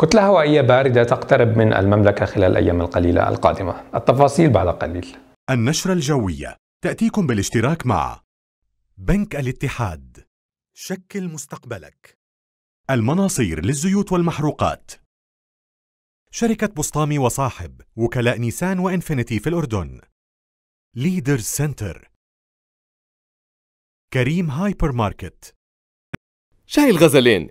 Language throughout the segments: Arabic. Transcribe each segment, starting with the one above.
كتلة هوائية باردة تقترب من المملكة خلال الأيام القليلة القادمة التفاصيل بعد قليل النشرة الجوية تأتيكم بالاشتراك مع بنك الاتحاد شكل مستقبلك المناصير للزيوت والمحروقات شركة بسطامي وصاحب وكلاء نيسان وإنفينيتي في الأردن ليدر سنتر كريم هايبر ماركت شاي الغزلين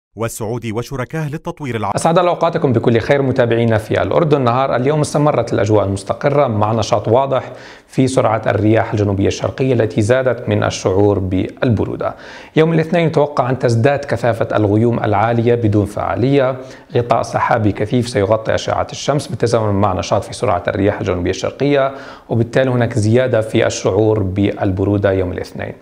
والسعودي وشركاه للتطوير العام أسعد الله أوقاتكم بكل خير متابعينا في الأردن نهار اليوم استمرت الأجواء المستقرة مع نشاط واضح في سرعة الرياح الجنوبية الشرقية التي زادت من الشعور بالبرودة يوم الاثنين يتوقع أن تزداد كثافة الغيوم العالية بدون فعالية غطاء سحابي كثيف سيغطي أشعة الشمس بالتزامن مع نشاط في سرعة الرياح الجنوبية الشرقية وبالتالي هناك زيادة في الشعور بالبرودة يوم الاثنين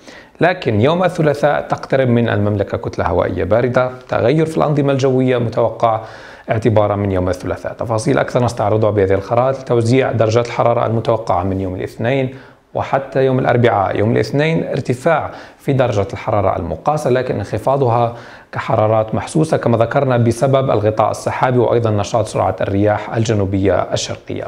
لكن يوم الثلاثاء تقترب من المملكة كتلة هوائية باردة تغير في الأنظمة الجوية متوقع اعتبارا من يوم الثلاثاء تفاصيل أكثر نستعرضها بهذه الخرائط لتوزيع درجات الحرارة المتوقعة من يوم الاثنين وحتى يوم الأربعاء يوم الاثنين ارتفاع في درجة الحرارة المقاسة لكن انخفاضها كحرارات محسوسة كما ذكرنا بسبب الغطاء السحابي وأيضا نشاط سرعة الرياح الجنوبية الشرقية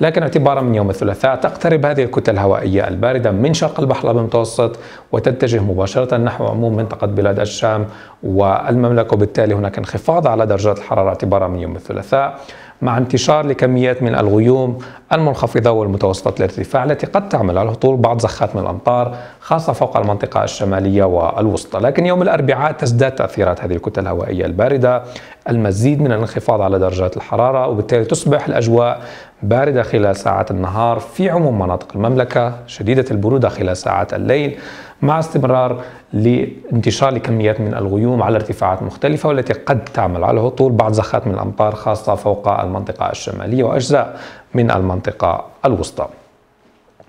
لكن اعتبارا من يوم الثلاثاء تقترب هذه الكتل الهوائية الباردة من شرق البحر المتوسط وتتجه مباشرة نحو عموم منطقة بلاد الشام والمملكة وبالتالي هناك انخفاض على درجات الحرارة اعتبارا من يوم الثلاثاء مع انتشار لكميات من الغيوم المنخفضة والمتوسطة الارتفاع التي قد تعمل على هطول بعض زخات من الأمطار خاصة فوق المنطقة الشمالية والوسطى لكن يوم الأربعاء تزداد تأثيرات هذه الكتل الهوائية الباردة المزيد من الانخفاض على درجات الحرارة وبالتالي تصبح الأجواء باردة خلال ساعات النهار في عموم مناطق المملكة شديدة البرودة خلال ساعات الليل مع استمرار لانتشار لكميات من الغيوم على ارتفاعات مختلفة والتي قد تعمل على هطول بعض زخات من الأمطار خاصة فوق المنطقة الشمالية وأجزاء من المنطقة الوسطى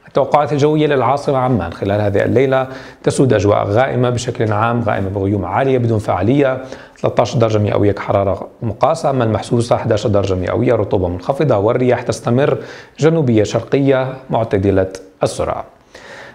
التوقعات الجوية للعاصمة عمان خلال هذه الليلة تسود أجواء غائمة بشكل عام غائمة بغيوم عالية بدون فعالية 13 درجة مئوية كحرارة مقاسة أما المحسوسة 11 درجة مئوية رطوبة منخفضة والرياح تستمر جنوبية شرقية معتدلة السرعة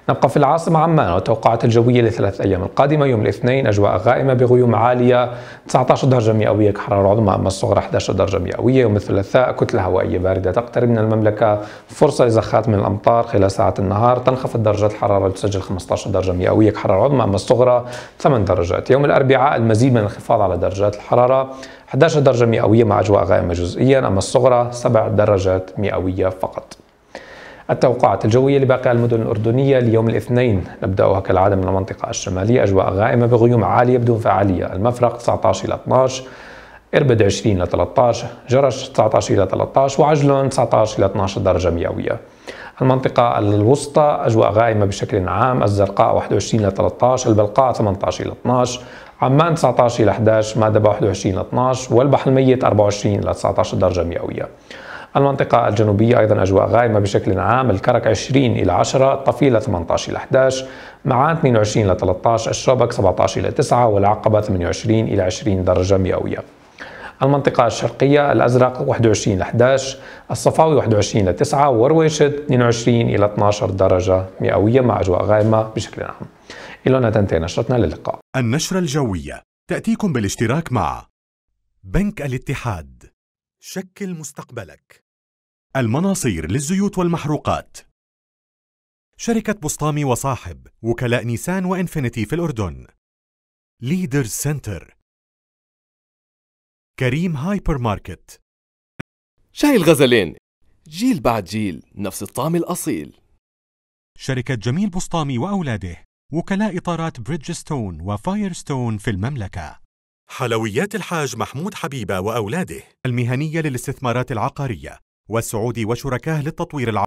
نبقى في العاصمة عمان والتوقعات الجوية لثلاث أيام القادمة يوم الاثنين أجواء غائمة بغيوم عالية 19 درجة مئوية كحرارة عظمى أما الصغرى 11 درجة مئوية يوم الثلاثاء كتلة هوائية باردة تقترب من المملكة فرصة لزخات من الأمطار خلال ساعات النهار تنخفض درجات الحرارة لتسجل 15 درجة مئوية كحرارة عظمى أما الصغرى 8 درجات يوم الأربعاء المزيد من الانخفاض على درجات الحرارة 11 درجة مئوية مع أجواء غائمة جزئيا أما الصغرى 7 درجات مئوية فقط التوقعات الجوية لباقي المدن الأردنية ليوم الاثنين نبدأها كالعادة من المنطقة الشمالية أجواء غائمة بغيوم عالية بدون فعالية المفرق 19 إلى 12 إربد 20 إلى 13 جرش 19 إلى 13 وعجلون 19 إلى 12 درجة مئوية المنطقة الوسطى أجواء غائمة بشكل عام الزرقاء 21 إلى 13 البلقاء 18 إلى 12 عمان 19 إلى 11 مادبة 21 إلى 12 والبحر الميت 24 إلى 19 درجة مئوية المنطقة الجنوبية أيضا أجواء غائمة بشكل عام الكرك 20 إلى 10 طفيلة 18 إلى 11 معان 22 إلى 13 الشبك 17 إلى 9 والعقبة 28 إلى 20 درجة مئوية المنطقة الشرقية الأزرق 21 إلى 11 الصفاوي 21 إلى 9 ورويشد 22 إلى 12 درجة مئوية مع أجواء غائمة بشكل عام إلى أن تنتهي نشرتنا للقاء النشرة الجوية تأتيكم بالاشتراك مع بنك الاتحاد شكل مستقبلك المناصير للزيوت والمحروقات شركة بسطامي وصاحب وكلاء نيسان وإنفينيتي في الأردن ليدرز سنتر كريم هايبر ماركت شاي الغزلين جيل بعد جيل نفس الطعم الأصيل شركة جميل بسطامي وأولاده وكلاء إطارات بريدجستون وفايرستون في المملكة حلويات الحاج محمود حبيبة وأولاده المهنية للاستثمارات العقارية والسعودي وشركاه للتطوير العربي